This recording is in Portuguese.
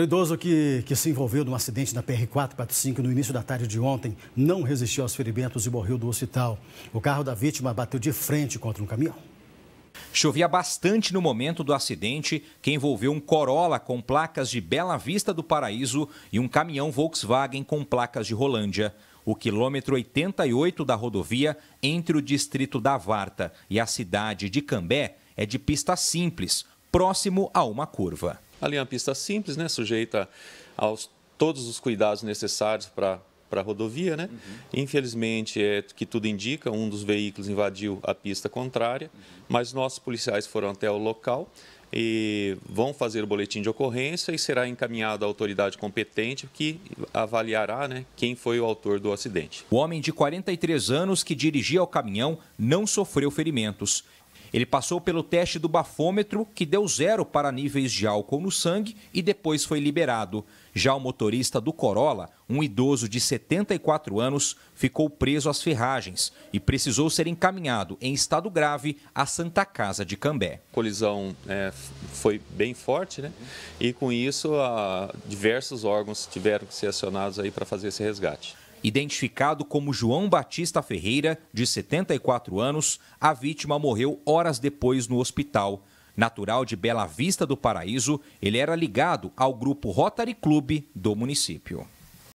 o idoso que, que se envolveu num acidente na PR-445 no início da tarde de ontem não resistiu aos ferimentos e morreu do hospital. O carro da vítima bateu de frente contra um caminhão. Chovia bastante no momento do acidente, que envolveu um Corolla com placas de Bela Vista do Paraíso e um caminhão Volkswagen com placas de Rolândia. O quilômetro 88 da rodovia entre o distrito da Varta e a cidade de Cambé é de pista simples, próximo a uma curva. Ali é uma pista simples, né? Sujeita aos todos os cuidados necessários para para a rodovia, né? Uhum. Infelizmente, é que tudo indica, um dos veículos invadiu a pista contrária, uhum. mas nossos policiais foram até o local e vão fazer o boletim de ocorrência e será encaminhado à autoridade competente que avaliará né, quem foi o autor do acidente. O homem de 43 anos que dirigia o caminhão não sofreu ferimentos ele passou pelo teste do bafômetro, que deu zero para níveis de álcool no sangue e depois foi liberado. Já o motorista do Corolla, um idoso de 74 anos, ficou preso às ferragens e precisou ser encaminhado em estado grave à Santa Casa de Cambé. A colisão é, foi bem forte, né? E com isso, a, diversos órgãos tiveram que ser acionados aí para fazer esse resgate. Identificado como João Batista Ferreira, de 74 anos, a vítima morreu horas depois no hospital. Natural de Bela Vista do Paraíso, ele era ligado ao grupo Rotary Clube do município.